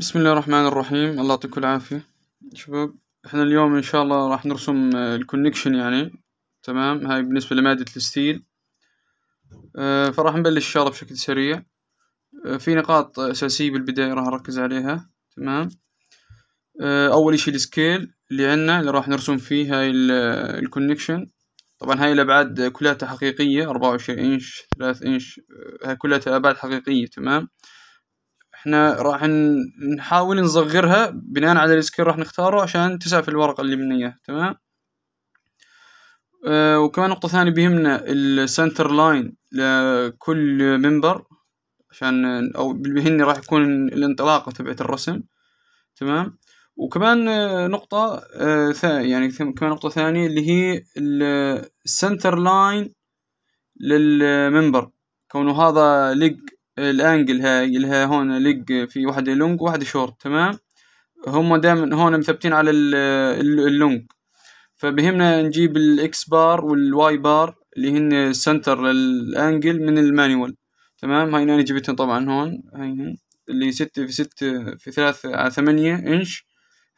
بسم الله الرحمن الرحيم الله يعطيكم العافية شباب احنا اليوم ان شاء الله راح نرسم الكونكشن يعني تمام هاي بالنسبة لمادة الستيل اه فراح نبلش ان شاء الله بشكل سريع اه في نقاط اساسية بالبداية راح نركز عليها تمام اه اول اشي السكيل اللي عنا اللي راح نرسم فيه هاي الكونكشن طبعا هاي الابعاد كلها حقيقية اربعة وعشرين انش ثلاث انش هاي كلها ابعاد حقيقية تمام احنا راح نحاول نصغرها بناء على السكيل راح نختاره عشان تسع في الورقة اللي بدنا اياه تمام آه، وكمان نقطة ثانية بيهمنا السنتر لاين لكل منبر عشان او بالهن راح يكون الانطلاقة تبعت الرسم تمام وكمان نقطة آه، يعني كمان نقطة ثانية اللي هي السنتر لاين للمنبر كونه هذا ليج الانجل هاي لها هون ليج في واحدة لونج وواحدة شورت تمام هما دائما هون مثبتين على اللونج فبهمنا نجيب الاكس بار والواي بار اللي هن سنتر للانجل من المانيوال تمام هاي انا جبتهم طبعا هون هاي اللي ستة في ستة في ثلاثة على ثمانية انش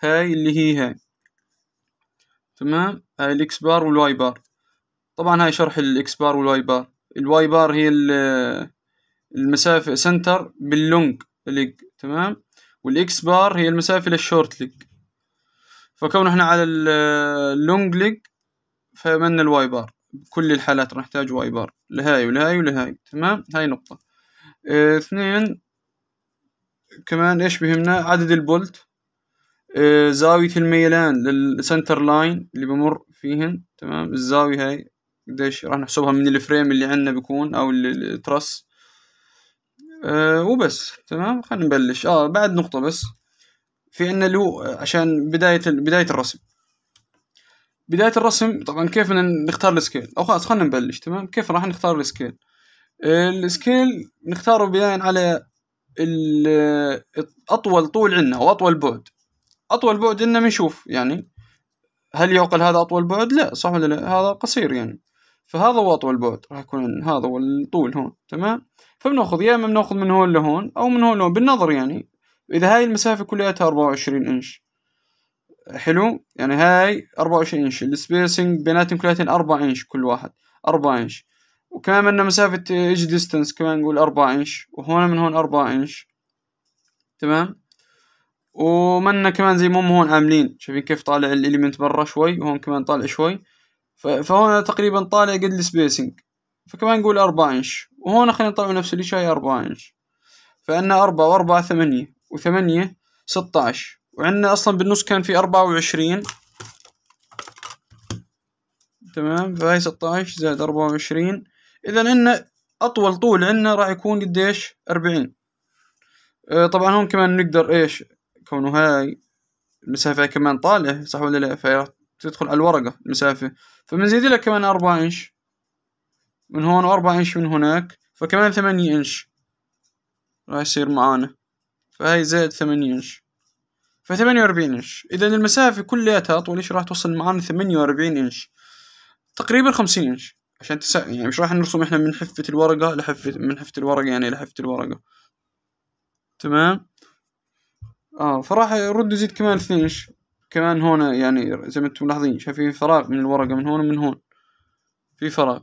هاي اللي هي هاي تمام هاي الاكس بار والواي بار طبعا هاي شرح الاكس بار والواي بار الواي بار هي المسافة سنتر باللونج ليج تمام والاكس بار هي المسافة للشورت ليج فكون احنا على اللونج ليج فمن الواي بار بكل الحالات راح نحتاج واي بار لهاي ولهاي ولهاي تمام هاي نقطة اه اثنين كمان ايش بهمنا عدد البولت اه زاوية الميلان للسنتر لاين اللي بمر فيهن تمام الزاوية هاي قديش راح نحسبها من الفريم اللي عندنا بيكون او الترس أه وبس تمام خلينا نبلش اه بعد نقطة بس في عنا له آه، عشان بداية بداية الرسم بداية الرسم طبعا كيف بدنا نختار السكيل او خلاص خلينا نبلش تمام كيف راح نختار السكيل السكيل نختاره بناء على آه، اطول طول عندنا او اطول بعد اطول بعد عندنا بنشوف يعني هل يعقل هذا اطول بعد لا صح ولا لا هذا قصير يعني فهذا هو اطول بعد راح يكون هذا هو الطول هون تمام فبناخذ يا اما بناخذ من هون لهون او من هون لهون بالنظر يعني اذا هاي المسافه كلياتها 24 انش حلو يعني هاي 24 انش السبيسنج بيناتهم كلياتهم 4 انش كل واحد 4 انش وكمان عندنا مسافة ايج ديستنس كمان نقول أربعة انش وهون من هون أربعة انش تمام ومنا كمان زي ما هم هون عاملين شايفين كيف طالع الإليمنت برا شوي وهون كمان طالع شوي فهون تقريبا طالع قد السبيسنج فكمان نقول أربعة إنش وهون خلينا نطلع نفس اللي شاي أربعة إنش فعنا أربعة وأربعة ثمانية وثمانية ستة عشر وعندنا أصلا بالنص كان في أربعة وعشرين تمام فهي ستة عشر زائد أربعة وعشرين إذا عندنا أطول طول عندنا راح يكون قديش أربعين أه، طبعا هون كمان نقدر إيش كونه هاي المسافة كمان طالع صح ولا لا فهي تدخل على الورقة المسافة فبنزيد لك كمان أربعة إنش من هون وأربعة إنش من هناك فكمان ثمانية إنش راح يصير معانا فهي زائد ثمانية إنش فثمانية وأربعين إنش إذا المسافة كلياتها أطول ايش راح توصل معانا ثمانية وأربعين إنش تقريبا خمسين إنش عشان تسع يعني مش راح نرسم إحنا من حفة الورقة لحفة من حفة الورقة يعني لحفة الورقة تمام آه فراح يرد يزيد كمان اثنين إنش كمان هون يعني زي ما انتم ملاحظين شايفين فراغ من الورقة من هون ومن هون في فراغ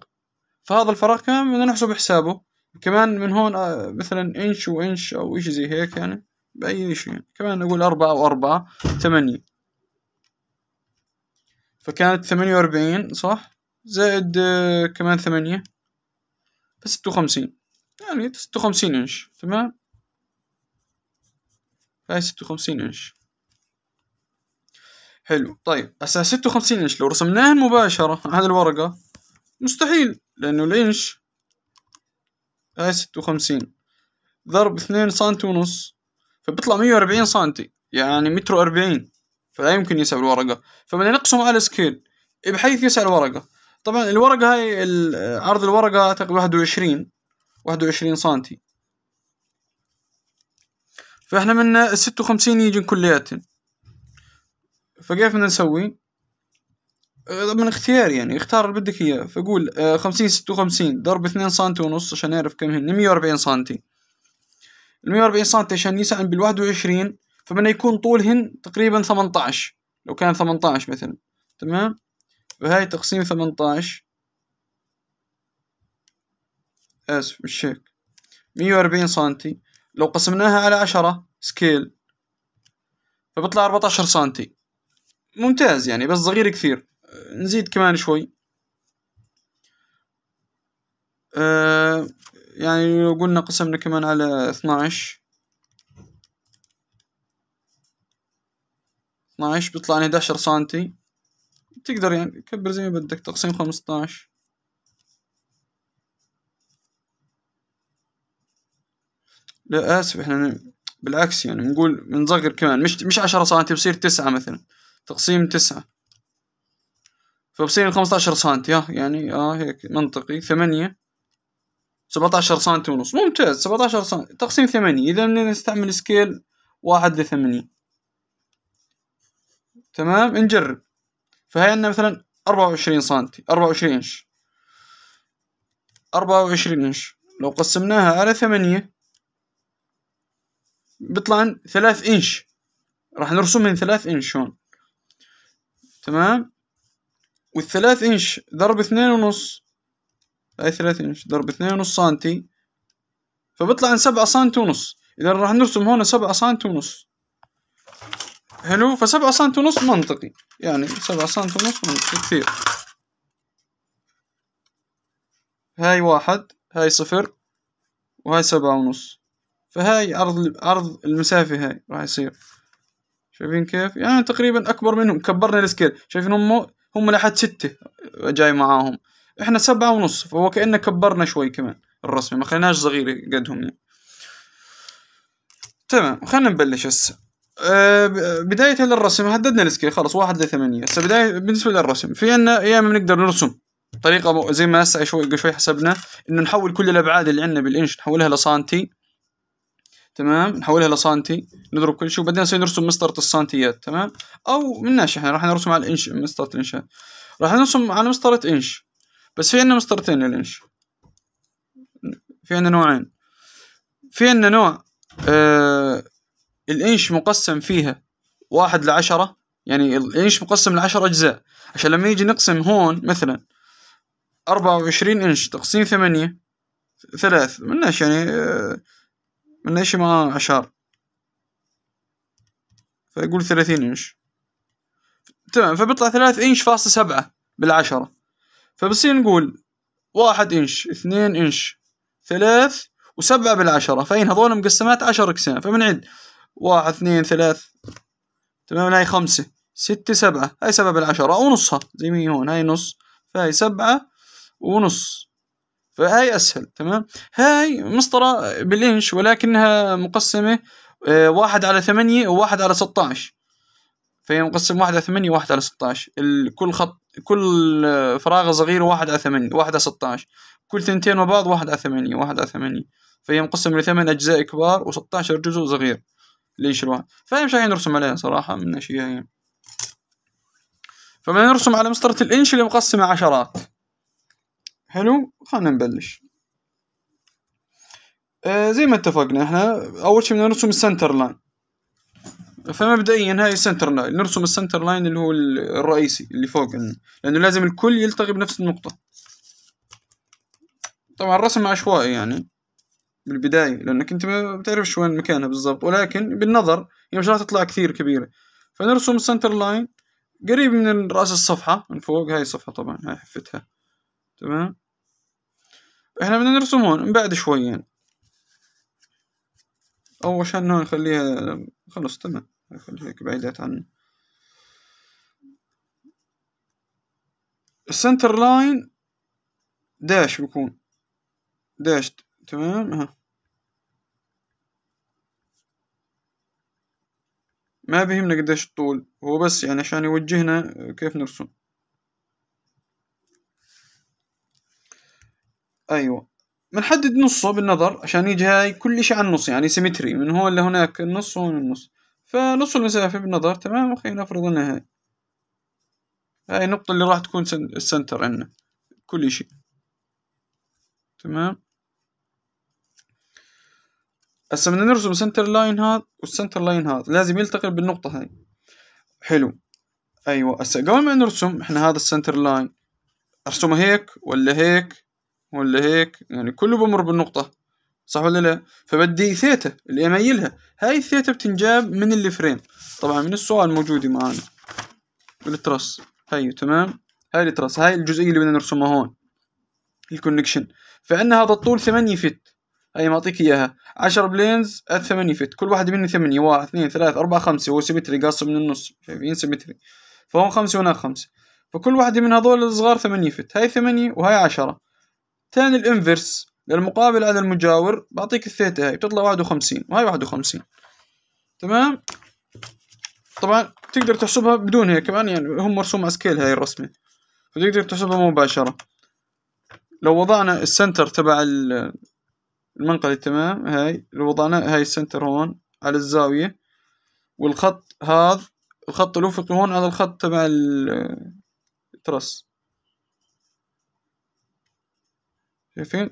فهذا الفراغ كمان بدنا نحسب حسابه كمان من هون آه، مثلا انش وانش او اشي زي هيك يعني باي شيء يعني. كمان نقول اربعة واربعة ثمانية فكانت ثمانية واربعين صح زائد آه، كمان ثمانية فستة وخمسين يعني ستة وخمسين انش تمام هاي ستة وخمسين انش حلو طيب هسا ستة وخمسين انش لو رسمناها مباشرة على الورقة مستحيل لأنه الإنش هاي ستة وخمسين ضرب اثنين سنتي ونص فبيطلع مية وأربعين سنتي يعني متر وأربعين فلا يمكن يسع الورقة فبدنا نقسم على سكيل بحيث يسع الورقة طبعا الورقة هاي عرض الورقة أعتقد واحد وعشرين واحد وعشرين سنتي فاحنا من ستة وخمسين يجي كلياتن فكيف بدنا نسوي من اختياري يعني اختار اللي بدك اياه فقول آه، خمسين ستة وخمسين ضرب اثنين سنتي ونص عشان اعرف كم هن مية وأربعين سنتي المية وأربعين سنتي عشان يسأل بالواحد وعشرين فبنا يكون طولهن تقريبا ثمنتاعش لو كان ثمنتاعش مثلا تمام فهاي تقسيم ثمنتاعش آسف مش هيك مية وأربعين سنتي لو قسمناها على عشرة سكيل فبطلع أربعتاشر سنتي ممتاز يعني بس صغير كثير نزيد كمان شوي آه يعني لو قلنا قسمنا كمان على اثناعش اثناعش بيطلع عن احداشر سنتي تقدر يعني كبر زي ما بدك تقسيم خمسطعش لا اسف احنا بالعكس يعني بنقول بنصغر كمان مش مش عشرة سنتي بصير تسعة مثلا تقسيم تسعة فبصير عشر يعني سنتي ها يعني اه هيك منطقي ثمانية سبعة عشر سنتي ونص ممتاز سبعة عشر سنتي تقسيم ثمانية إذا بدنا نستعمل سكيل واحد لثمانية تمام نجرب فهي عندنا مثلا أربعة وعشرين سنتي أربعة وعشرين إنش أربعة وعشرين إنش لو قسمناها على ثمانية بيطلع ثلاث إنش راح نرسم من ثلاث إنش هون تمام والثلاث انش ضرب اثنين ونص هاي ثلاث انش ضرب اثنين ونص سنتي فبطلع عن سبعة سنتي ونص اذا راح نرسم هون سبعة سنتي ونص حلو فسبعة سنتي ونص منطقي يعني سبعة سنتي ونص منطقي كثير هاي واحد هاي صفر وهاي سبعة ونص فهاي عرض عرض المسافة هاي راح يصير شايفين كيف يعني تقريبا اكبر منهم كبرنا السكيل شايفين هم هم لحد ستة جاي معاهم احنا سبعة ونص فهو كأنه كبرنا شوي كمان الرسمة ما خليناش صغيرة قدهم يعني تمام خلينا نبلش هسه آه، بداية للرسم حددنا السكيل خلص واحد لثمانية هسه بداية بالنسبة للرسم في عنا يا اما بنقدر نرسم طريقة زي ما هسه شوي شوي حسبنا انه نحول كل الابعاد اللي عندنا بالانش نحولها لسنتي تمام نحولها لسنتي نضرب كل شيء وبعدين نصير نرسم مسطرة السنتيات تمام او مناش احنا راح نرسم على الانش مسطرة الانش راح نرسم على مسطرة انش بس في عندنا مسطرتين للانش في عندنا نوعين في عندنا نوع آه الانش مقسم فيها واحد لعشرة يعني الانش مقسم لعشرة اجزاء عشان لما يجي نقسم هون مثلا أربعة وعشرين انش تقسيم ثمانية ثلاث مناش يعني آه من ايش ما عشر فيقول ثلاثين انش تمام فبيطلع ثلاث انش فاصلة سبعة بالعشرة فبصير نقول واحد انش اثنين انش ثلاث وسبعة بالعشرة فاين هذول مقسمات عشر أقسام فبنعد واحد اثنين ثلاث تمام هاي خمسة ستة سبعة هاي سبعة بالعشرة أو نصها زي ما هون هاي نص فهي سبعة ونص فهاي اسهل تمام هاي مسطره بالانش ولكنها مقسمه آه، واحد على ثمانية وواحد على ستاش فهي مقسم واحد على ثمانية وواحد على ستاش كل خط كل آه، فراغ صغير واحد على ثمانية واحد على ستاش كل ثنتين وبعض بعض واحد على ثمانية واحد على ثمانية فهي مقسمة لثمان أجزاء كبار وستاش جزء صغير ليش الواحد فهي مش رايحين نرسم عليها صراحة من أشياء يعني نرسم على مسطرة الإنش اللي مقسمة عشرات حلو خلنا نبلش آه زي ما اتفقنا احنا اول شي بدنا نرسم السنتر لاين فمبدئيا هاي السنتر لاين نرسم السنتر لاين اللي هو الرئيسي اللي فوق لانه لازم الكل يلتقي بنفس النقطة طبعا الرسم عشوائي يعني بالبداية لأنك أنت ما بتعرفش وين مكانها بالضبط ولكن بالنظر هي مش راح تطلع كثير كبيرة فنرسم السنتر لاين قريب من رأس الصفحة من فوق هاي الصفحة طبعا هاي حفتها تمام احنا بدنا نرسم هون من بعد شوي يعني او عشان هون نخليها خلص تمام نخليها هيك بعيدات عن السنتر لاين داش بكون داش تمام ها ما بيهمنا قديش الطول هو بس يعني عشان يوجهنا كيف نرسم ايوه بنحدد نصه بالنظر عشان يجي هاي كل شيء على النص يعني سيمتري من هون لهناك النص وهون النص فنص المسافة بالنظر تمام خلينا نفرض انها هاي هاي النقطة اللي راح تكون السنتر عندنا كل شيء تمام هسا بدنا نرسم سنتر لاين هذا والسنتر لاين هذا لازم يلتقي بالنقطة هاي حلو ايوه هسا قبل ما نرسم احنا هذا السنتر لاين ارسمه هيك ولا هيك ولا هيك يعني كله بمر بالنقطة صح ولا لا فبدي ثيتا اللي اميلها هاي الثيتا بتنجاب من الفريم طبعا من السؤال الموجود معانا الترس هاي تمام هاي الترس هاي الجزئية اللي بدنا نرسمها هون الكونكشن فعندنا هذا الطول ثمانية فت هاي معطيك اياها 10 بلينز 8 فت كل واحد منهم 8 1 2 3 4 5 هو سيمتري قاص من النص شايفين سيمتري فهون 5 وهناك 5 فكل واحدة من هذول الصغار 8 فت هاي 8 وهاي 10 ثاني الانفرس للمقابل على المجاور بعطيك الثيتا هاي بتطلع واحد وخمسين وهي واحد وخمسين تمام طبعا تقدر تحسبها بدون هيك كمان يعني هم مرسوم على سكيل هاي الرسمة فتقدر تحسبها مباشرة لو وضعنا السنتر تبع المنقلة تمام هاي لو وضعنا هاي السنتر هون على الزاوية والخط هذا الخط الأفقي هون على الخط تبع الترس شايفين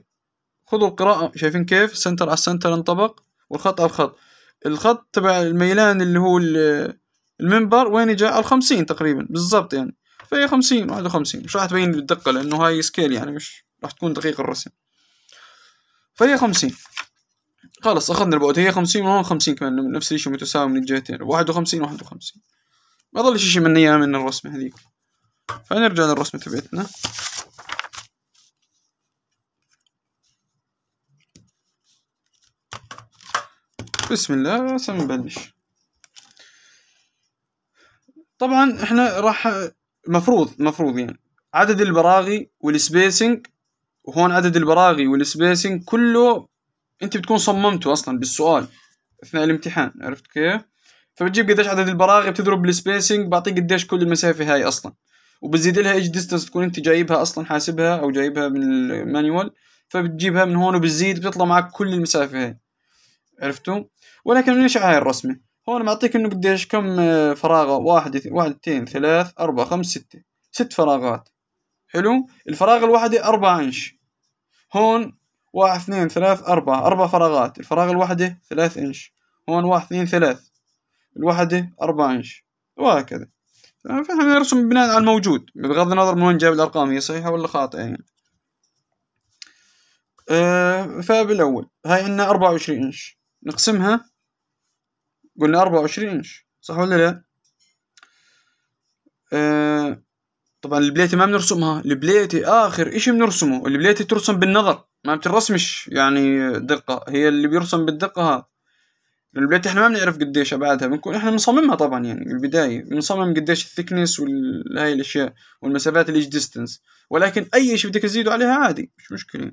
خذوا القراءة شايفين كيف سنتر على سنتر انطبق والخط على الخط الخط تبع الميلان اللي هو المنبر وين جاء على الخمسين تقريبا بالضبط يعني فهي خمسين واحد وخمسين مش راح تبين بالدقة لأنه هاي سكيل يعني مش راح تكون دقيقة الرسم فهي خمسين خلص أخذنا البعد هي خمسين وهون خمسين كمان نفس الشيء متساوي من الجهتين واحد وخمسين واحد وخمسين ما ضل شيء أيام من الرسمة هذيك فنرجع للرسمة تبعتنا بسم الله احسن ما طبعا احنا راح مفروض مفروض يعني عدد البراغي والسبيسنج وهون عدد البراغي والسبيسنج كله انت بتكون صممته اصلا بالسؤال اثناء الامتحان عرفت كيف فبتجيب قديش عدد البراغي بتضرب بالسبيسنج بعطيك قديش كل المسافه هاي اصلا وبتزيد لها ايش ديستنس تكون انت جايبها اصلا حاسبها او جايبها من المانيوال فبتجيبها من هون وبتزيد بتطلع معك كل المسافه هاي عرفتوا ولكن ليش هاي الرسمة هون معطيك انه قديش كم آه، فراغة واحد واحد اثنين ثلاث اربعة خمس ستة ست فراغات حلو الفراغ الواحدة اربعة انش هون واحد اثنين ثلاث أربعة أربع فراغات الفراغ الواحدة ثلاث إنش هون واحد اثنين ثلاث الواحدة أربعة إنش وهكذا فإحنا نرسم بناء على الموجود بغض النظر من وين جاب الأرقام هي صحيحة ولا خاطئة يعني أه فبالأول هاي عندنا أربعة وعشرين إنش نقسمها قلنا 24 انش صح ولا لا آه طبعا البليتي ما بنرسمها البليتي اخر اشي بنرسمه البليتي ترسم بالنظر ما بترسمش يعني دقة هي اللي بيرسم بالدقة ها البليت احنا ما بنعرف قديش ابعادها بنكون احنا بنصممها طبعا يعني بالبدايه بنصمم قديش الثكنس وهاي الاشياء والمسافات الايج ديستنس ولكن اي شيء بدك تزيده عليها عادي مش مشكله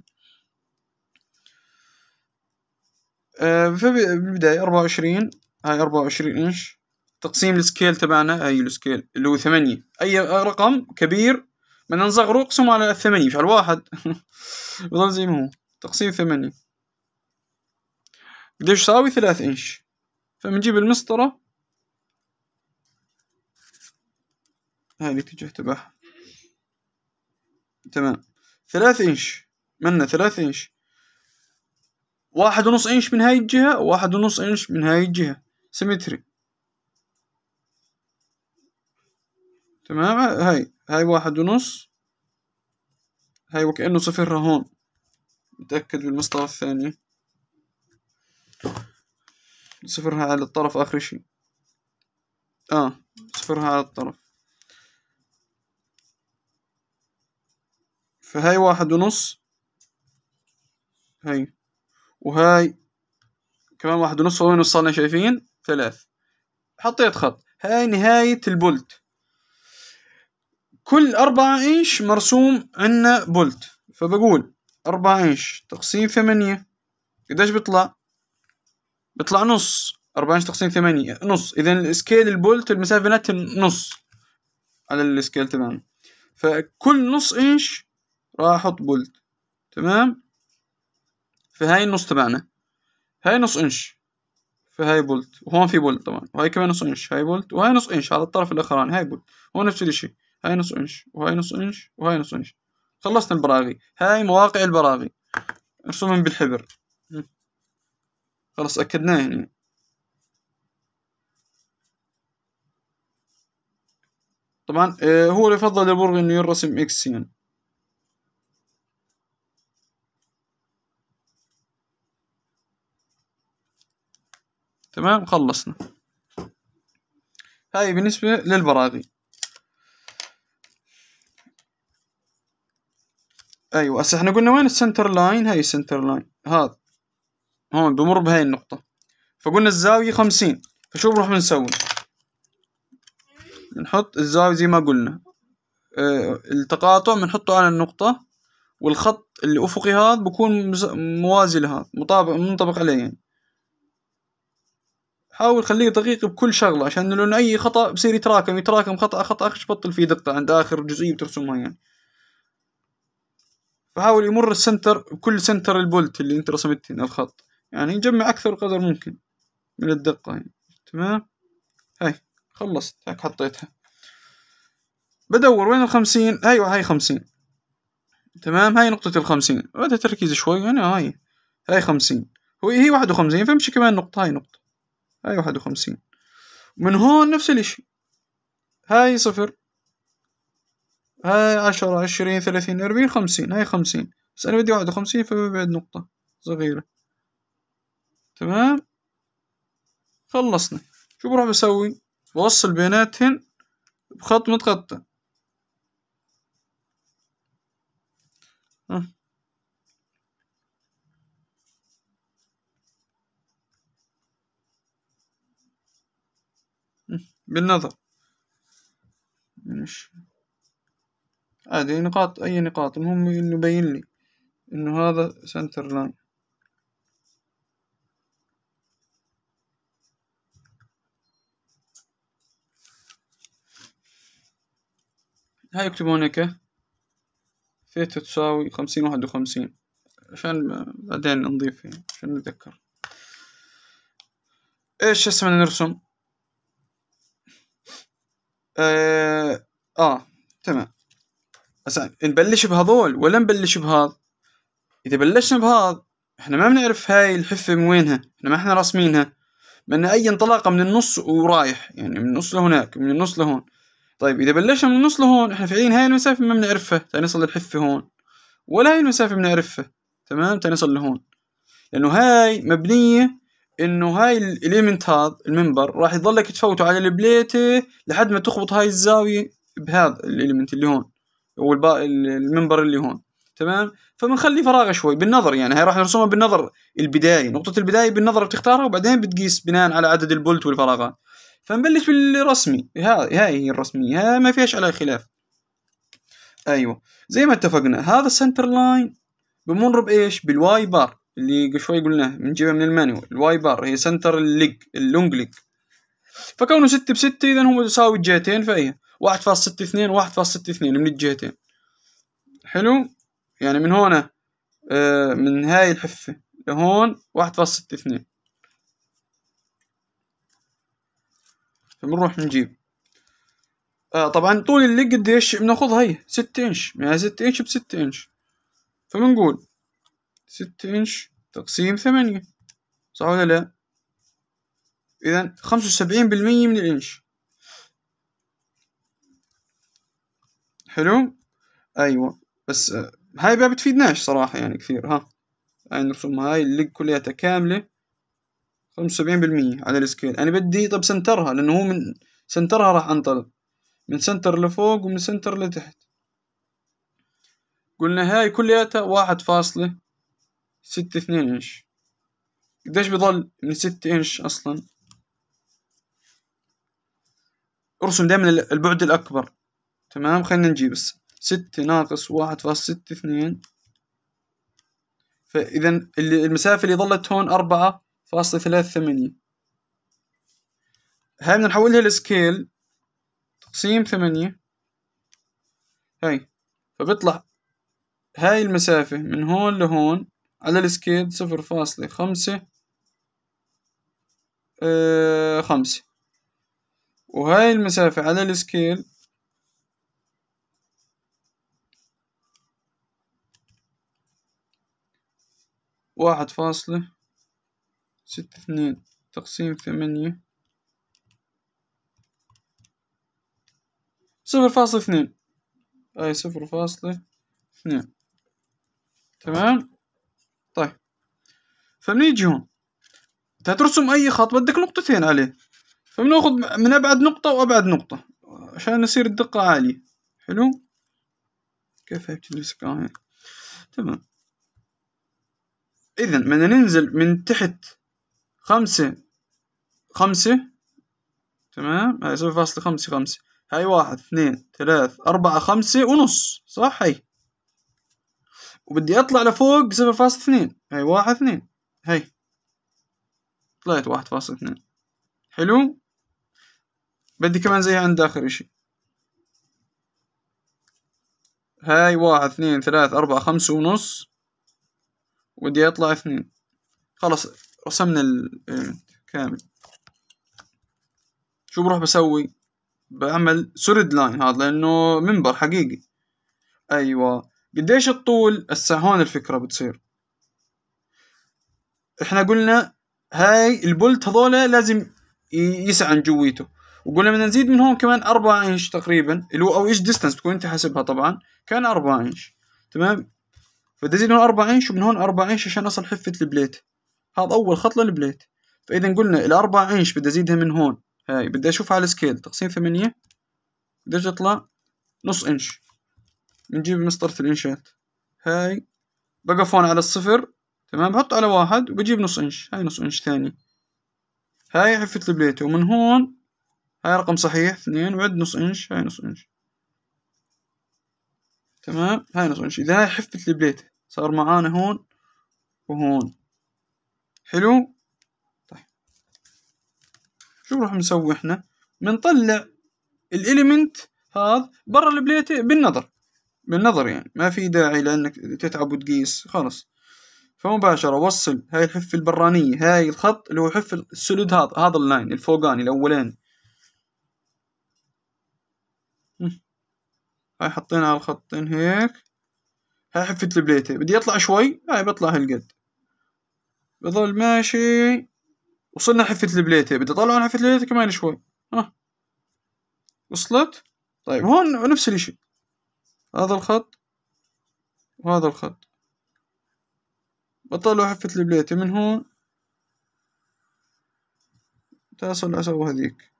آه فبالبدايه 24 هاي أربعة وعشرين إنش تقسيم السكيل تبعنا هاي السكيل اللي هو ثمانية أي رقم كبير بدنا نصغره اقسمه على الثمانية مش على الواحد بضل زي ما هو تقسيم ثمانية قديش يساوي ثلاث إنش فبنجيب المسطرة هاي الاتجاه تبعها تمام ثلاث إنش منا ثلاث إنش واحد ونص إنش من هاي الجهة واحد ونص إنش من هاي الجهة سيمتري تمام هاي هاي واحد ونص هاي وكأنه صفرها هون متأكد بالمسطرة الثانية صفرها على الطرف آخر شي آه صفرها على الطرف فهاي واحد ونص هاي وهاي كمان واحد ونص وين وصلنا شايفين ثلاث حطيت خط هاي نهاية البولت كل أربعة إنش مرسوم عنا بولت فبقول أربعة إنش تقسيم ثمانية قديش بيطلع؟ بيطلع نص أربعة إنش تقسيم ثمانية نص إذا السكيل البولت المسافة بيناتها نص على السكيل تمام فكل نص إنش راح أحط بولت تمام فهاي النص تبعنا هاي نص إنش هاي بولت وهون في بولت طبعا وهاي كمان نص انش هاي بولت وهاي نص انش هذا الطرف الاخراني هاي بولت هو نفس الشيء هاي نص انش وهاي نص انش وهاي نص انش خلصت البراغي هاي مواقع البراغي ارسمهم بالحبر خلص اكدناه هنا يعني. طبعا آه، هو اللي يفضل البرغي انه يرسم اكس يعني تمام خلصنا هاي بالنسبة للبراغي ايوه هسه احنا قلنا وين السنتر لاين هاي السنتر لاين هذا هون بمر بهاي النقطة فقلنا الزاوية خمسين فشو بنروح بنسوي بنحط الزاوية زي ما قلنا اه التقاطع بنحطه على النقطة والخط الأفقي هذا بكون موازي لهذا مطابق منطبق عليه يعني حاول خليه دقيق بكل شغله عشان لو اي خطا بصير يتراكم يتراكم خطا خطا اخر بطل فيه دقه عند اخر جزئيه بترسمها يعني فحاول يمر السنتر بكل سنتر البولت اللي انت رسمته هنا الخط يعني نجمع اكثر قدر ممكن من الدقه يعني تمام هاي خلصت هيك حطيتها بدور وين الخمسين هاي وهاي خمسين تمام هاي نقطة الخمسين بدها تركيز شوي هنا يعني هاي هاي خمسين هو هي واحد وخمسين فمشي كمان نقطة هاي نقطة هاي واحد وخمسين من هون نفس الاشي هاي صفر هاي عشرة عشرين ثلاثين أربعين خمسين هاي خمسين بس أنا بدي واحد وخمسين فببعد نقطة صغيرة تمام خلصنا شو بروح بسوي بوصل بيناتهن بخط متقطع أه. بالنظر ماشي هذه نقاط أي نقاط المهم إنه يبين لي إنه هذا سنتر لاين هاي يكتبون هيك ثيتا تساوي خمسين واحد وخمسين عشان بعدين نضيف يعني عشان نتذكر ايش اسمنا نرسم آه, اه تمام هسه نبلش بهذول ولا نبلش بهذا اذا بلشنا بهذا احنا ما بنعرف هاي الحفه من وينها احنا ما احنا راسمينها بدنا اي انطلاقه من النص ورايح يعني من النص لهناك من النص لهون طيب اذا بلشنا من النص لهون احنا فعليا هاي المسافه ما بنعرفها تنصل للحفه هون ولا هاي المسافه بنعرفها تمام تنصل لهون لانه هاي مبنيه انه هاي الاليمنت هذا المنبر راح يضلك تفوته على البليته لحد ما تخبط هاي الزاويه بهذا الاليمنت اللي هون او المنبر اللي هون تمام فبنخلي فراغ شوي بالنظر يعني هاي راح نرسمها بالنظر البدايه نقطه البدايه بالنظر بتختارها وبعدين بتقيس بناء على عدد البولت والفراغات فنبلش بالرسمي هاي هاي هي الرسميه هاي ما فيهاش عليها خلاف ايوه زي ما اتفقنا هذا السنتر لاين بمر بايش بالواي بار اللي قبل شوي قلناه بنجيبها من, من المانيوال الواي بار هي سنتر الليج اللونج ليج فكونه ستة بستة إذا هو يساوي الجهتين فهي واحد فاصل ستة اثنين واحد فاصل ستة اثنين من الجهتين حلو يعني من هنا آه من هاي الحفة لهون واحد فاصل ستة اثنين فبنروح نجيب آه طبعا طول الليج قديش بناخذها هي ستة انش يعني ستة انش بستة انش فبنقول ستة إنش تقسيم ثمانية صح ولا لا؟ إذا خمسة وسبعين بالمية من الإنش حلو؟ أيوة بس آه، هاي ما بتفيدناش صراحة يعني كثير ها هاي نرسمها هاي اللي كلياتها كاملة خمسة وسبعين بالمية على السكيل أنا بدي طب سنترها لأنه هو من سنترها راح أنطلق من سنتر لفوق ومن سنتر لتحت قلنا هاي كلياتها واحد فاصلة ستة اثنين انش قديش بيضل من ستة انش اصلا ارسم دائما البعد الاكبر تمام خلينا نجيب بس ستة ناقص واحد فاصل ستة اثنين فاذا المسافة اللي ظلت هون اربعة فاصلة ثلاثة ثمانية هاي بدنا نحولها لسكيل تقسيم ثمانية هاي فبيطلع هاي المسافة من هون لهون على السكيل صفر فاصلة خمسة آه، خمسة وهاي المسافة على السكيل واحد فاصلة ستة اثنين تقسيم ثمانية صفر فاصلة اثنين هاي صفر فاصلة اثنين تمام فمن انت ترسم اي خط بدك نقطتين عليه فبناخذ من ابعد نقطة وابعد نقطة عشان نصير الدقة عالية حلو كيف هي بتمسك آه، تمام اذا بدنا ننزل من تحت خمسة خمسة تمام هاي صفر فاصلة خمسة خمسة هاي واحد اثنين ثلاث أربعة خمسة ونص صح هاي وبدي أطلع لفوق صفر فاصلة اثنين هاي واحد اثنين هاي طلعت واحد فاصل اثنين حلو بدي كمان زيها عند آخر إشي هاي واحد اثنين ثلاث أربعة خمسة ونص ودي أطلع اثنين خلص رسمنا ال إيه، كامل شو بروح بسوي بعمل سوليد لاين هذا لأنه منبر حقيقي أيوة قديش الطول هسه هون الفكرة بتصير احنا قلنا هاي البولت هذولا لازم يسعن جويته وقلنا بدنا نزيد من هون كمان 4 انش تقريبا اللي هو او ايش ديستنس تكون انت حاسبها طبعا كان 4 انش تمام فبدي ازيد من هون 4 انش ومن هون 4 انش عشان اصل حفه البليت هذا اول خط للبليت فاذا قلنا 4 انش بدي ازيدها من هون هاي بدي اشوفها على السكيل تقسيم ثمانية بدي تطلع نص انش بنجيب مسطرة الانشات هاي بقف هون على الصفر تمام بحط على واحد وبجيب نص انش هاي نص انش ثاني هاي حفة البليتة ومن هون هاي رقم صحيح اثنين وعد نص انش هاي نص انش تمام هاي نص انش اذا هاي حفة البليتة صار معانا هون وهون حلو طيب شو راح نسوي احنا بنطلع الاليمنت هذا برا البليتة بالنظر بالنظر يعني ما في داعي لانك تتعب وتقيس خلص فمباشره وصل هاي الحفه البرانيه هاي الخط اللي هو حفة السدود هذا هذا اللاين الفوقاني الاولاني هاي حطينا على الخطين هيك هاي حفه البليته بدي اطلع شوي هاي بطلع هالقد بظل ماشي وصلنا حفه البليته بدي اطلع حفه البليته كمان شوي ها وصلت طيب هون نفس الاشي هذا الخط وهذا الخط بطلوا حفة البليتة من هون تصل لعصا هذيك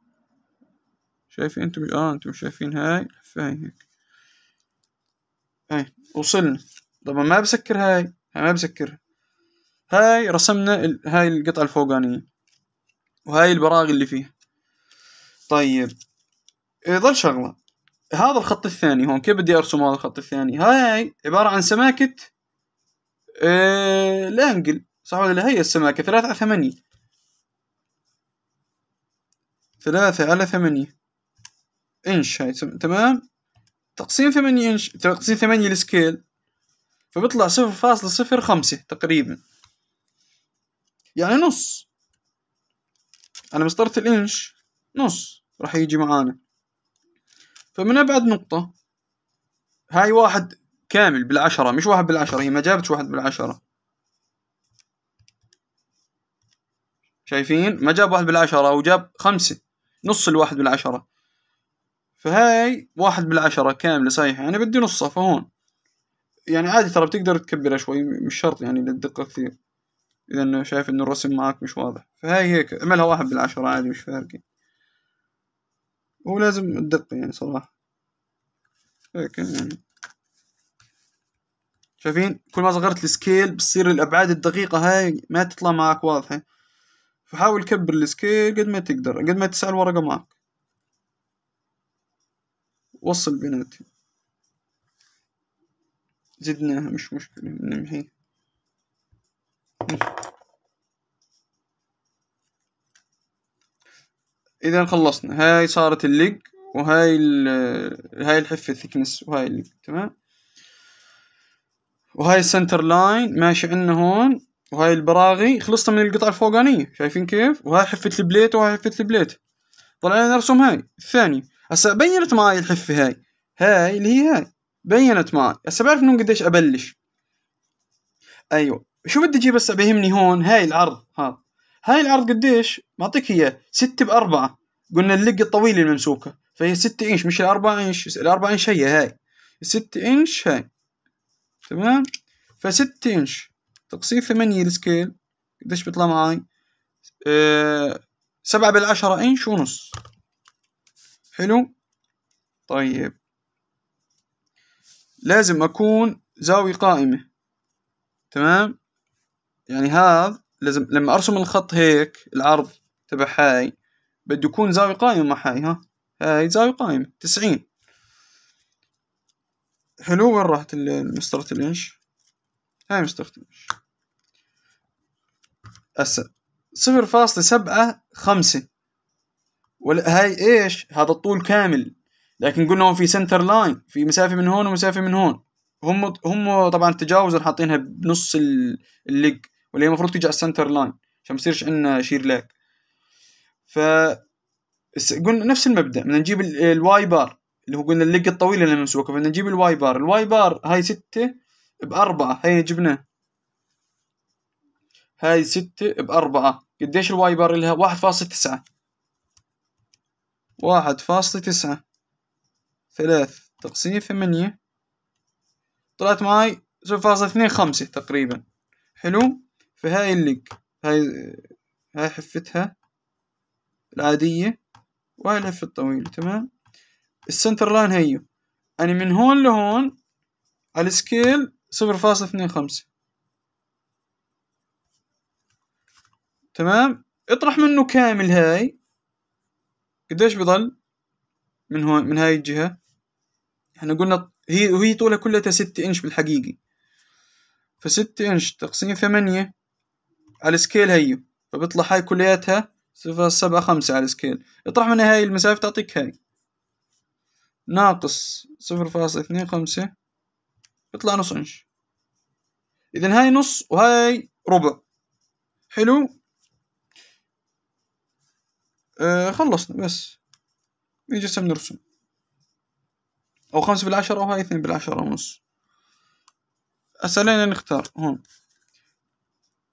شايفين انتم اه انتم شايفين هاي الحفة هاي هيك هاي وصلنا طبعا ما بسكر هاي هاي ما بسكرها هاي رسمنا ال... هاي القطعة الفوقانية وهاي البراغي اللي فيها طيب إيه، ظل شغلة هذا الخط الثاني هون كيف بدي ارسم هذا الخط الثاني هاي عبارة عن سماكة آه لانجل صح ولا لا هي السماكة ثلاثة على ثمانية ثلاثة على ثمانية إنش هاي تمام تقسيم ثمانية إنش تقسيم ثمانية السكيل فبيطلع صفر فاصلة صفر خمسة تقريبا يعني نص أنا مسطرة الإنش نص راح يجي معانا فمن أبعد نقطة هاي واحد كامل بالعشرة مش واحد بالعشرة هي ما جابتش واحد بالعشرة شايفين ما جاب واحد بالعشرة وجاب خمسة نص الواحد بالعشرة فهاي واحد بالعشرة كاملة صحيحة يعني بدي نصها فهون يعني عادي ترى بتقدر تكبرها شوي مش شرط يعني للدقة كثير إذا شايف إنه الرسم معك مش واضح فهاي هيك اعملها واحد بالعشرة عادي مش فارقة هو لازم الدقة يعني صراحة هيك يعني شايفين كل ما صغرت السكيل بتصير الابعاد الدقيقه هاي ما تطلع معك واضحه فحاول كبر السكيل قد ما تقدر قد ما تسع الورقه معك وصل بيناتهم زدناها مش مشكله نمحي اذا خلصنا هاي صارت الليج وهاي هاي الحفه ثيكنس وهاي الليج تمام وهاي السنتر لاين ماشي عندنا هون وهاي البراغي خلصنا من القطعة الفوقانية شايفين كيف وهاي حفة البليت وهاي حفة البليت طلعنا نرسم هاي الثانية هسا بينت معي الحفة هاي هاي اللي هي هاي بينت معي هسا بعرف من قديش ابلش ايوه شو بدي اجيب هسا بيهمني هون هاي العرض هذا هاي العرض قديش معطيك هي ستة بأربعة قلنا اللق الطويلة الممسوكة فهي ستة إنش مش الأربعة إنش الأربعة إنش هي هاي ستة إنش هاي تمام فستة انش تقسيم ثمانية السكيل قديش بيطلع معاي أه سبعة بالعشرة انش ونص حلو طيب لازم أكون زاوية قائمة تمام يعني هذا لازم لما أرسم الخط هيك العرض تبع هاي بده يكون زاوية قائمة مع هاي ها هاي زاوية قائمة تسعين حلو وين راحت مسطرة الانش هاي مسطرة الانش هسه صفر فاصلة سبعة خمسة ولا هاي ايش هذا الطول كامل لكن قلنا هون في سنتر لاين في مسافة من هون ومسافة من هون هم هم طبعا تجاوزا حاطينها بنص الليج واللي هي المفروض تيجي على السنتر لاين عشان ما يصيرش عندنا لاك ف قلنا نفس المبدا بدنا نجيب الواي بار اللي هو قلنا اللقة الطويلة اللي ممسوكة فنجيب الواي بار الواي بار هاي ستة بأربعة هاي جبناه هاي ستة بأربعة قديش الواي بار لها واحد فاصلة تسعة واحد فاصلة تسعة ثلاث تقسيم ثمانية طلعت معاي صفر فاصلة اثنين خمسة تقريبا حلو فهاي اللق هاي هاي حفتها العادية وهاي الحفة الطويلة تمام السنتر لاين هيو يعني من هون لهون على سكيل صفر فاصلة اثنين خمسة تمام اطرح منه كامل هاي قديش بضل من هون من هاي الجهة احنا قلنا هي وهي طولها كلها ستة انش بالحقيقي فستة انش تقسيم ثمانية على سكيل هيو فبيطلع هاي كلياتها صفر سبعة خمسة على سكيل اطرح منها هاي المسافة تعطيك هاي ناقص صفر فاصلة اثنين خمسة بيطلع نص إنش إذا هاي نص وهاي ربع حلو آه خلصنا بس نيجي هسه بنرسم أو خمسة بالعشرة وهاي اثنين بالعشرة ونص هسه علينا نختار هون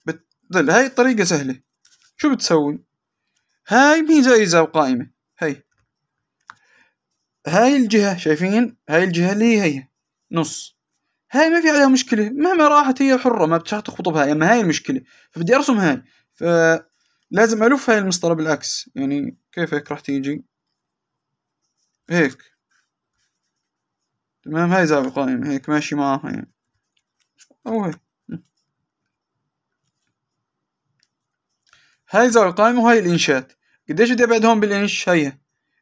بتضل هاي الطريقة سهلة شو بتسوي هاي مين جائزة وقائمة هاي هاي الجهة شايفين هاي الجهة اللي هي نص هاي ما في عليها مشكلة مهما راحت هي حرة ما بتخطب هاي أما هاي المشكلة فبدي أرسم هاي فلازم ألف هاي المسطرة بالعكس يعني كيف هيك راح تيجي هيك تمام هاي زاوية قائمة يعني هيك ماشي معاها يعني أو هيك هاي زاوية قائمة وهاي الإنشات قديش بدي أبعد هون بالإنش هي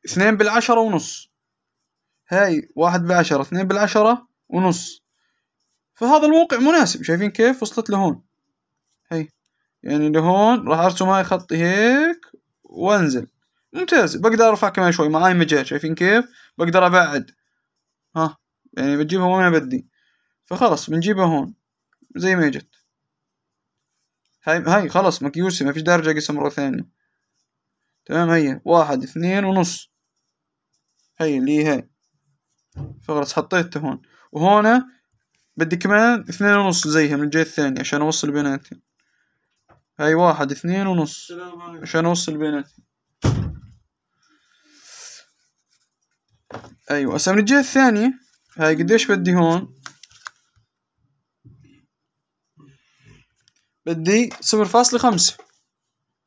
اثنين بالعشرة ونص هاي واحد بعشرة اثنين بالعشرة ونص فهذا الموقع مناسب شايفين كيف وصلت لهون هاي يعني لهون راح ارسم هاي خطي هيك وانزل ممتاز بقدر ارفع كمان شوي معاي مجال شايفين كيف بقدر ابعد ها يعني بتجيبها وين بدي فخلص بنجيبها هون زي ما اجت هاي هاي خلص مكيوسة ما فيش درجة اقسم مرة ثانية تمام هي واحد اثنين ونص هاي اللي هي فخلاص حطيته هون وهون بدي كمان اثنين ونص زيها من الجهة الثانية عشان اوصل بيناتهم هاي واحد اثنين ونص عشان اوصل بيناتهم ايوه هسه من الجهة الثانية هاي قديش بدي هون بدي صفر فاصلة خمسة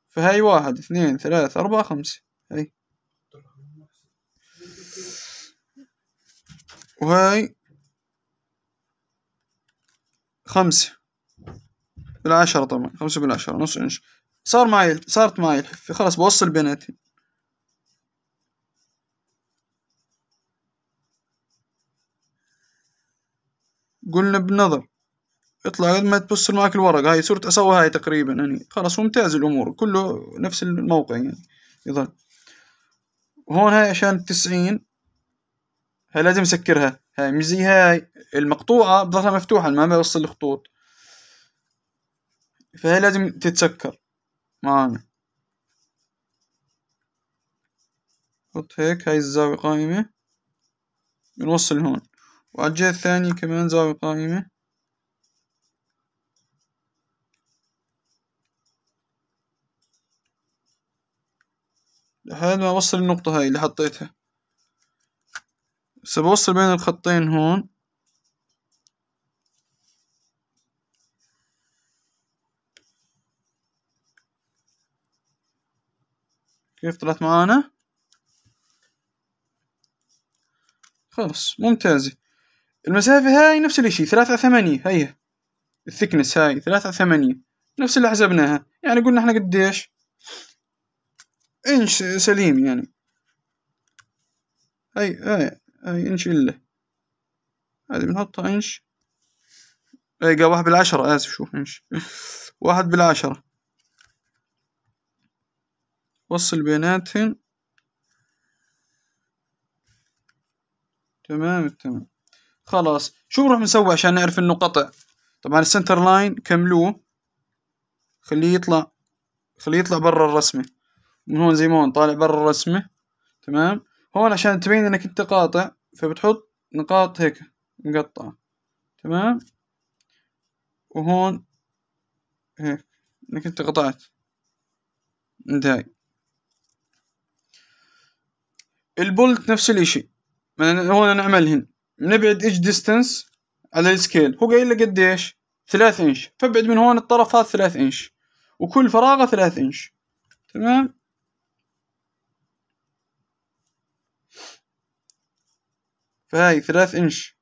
فهاي واحد اثنين ثلاثة أربعة خمسة هاي وهاي خمسة بالعشرة طبعا خمسة بالعشرة نص إنش صار معي صارت معي الحفة خلاص بوصل بيناتي قلنا بنظر اطلع قد ما تبصل معك الورقة هاي صرت أسوي هاي تقريبا يعني خلاص ممتاز الأمور كله نفس الموقع يعني يظل هون هاي عشان التسعين هاي لازم اسكرها هاي مش زي هاي المقطوعه بظهرها مفتوحه ما بيوصل الخطوط فهي لازم تتسكر معانا حط هيك هاي الزاوية قائمة بنوصل هون وعلى الجهة الثانية كمان زاوية قائمة لحد ما أوصل النقطة هاي اللي حطيتها سبوصل بين الخطين هون كيف طلعت معانا خلص ممتازة المسافة هاي نفس الاشي ثلاثة على ثمانية هيا الثكنس هاي ثلاثة على ثمانية نفس اللي حسبناها يعني قلنا احنا قديش انش سليم يعني هاي هاي أي انش إلا هذه بنحطها انش ايه واحد بالعشرة اسف شوف انش واحد بالعشرة وصل بيناتهم تمام تمام خلاص شو بنروح نسوي عشان نعرف انه قطع طبعا السنتر لاين كملوه خليه يطلع خليه يطلع برا الرسمة من هون زي ما هون طالع برا الرسمة تمام هون عشان تبين انك انت قاطع فبتحط نقاط هيك مقطعة تمام وهون هيك انك انت قطعت انتهي البولت نفس الاشي هون نعملهن نبعد ايج ديستنس على السكيل هو قايل لك قديش ثلاث انش فابعد من هون الطرف هذا ثلاث انش وكل فراغة ثلاث انش تمام فهاي ثلاث انش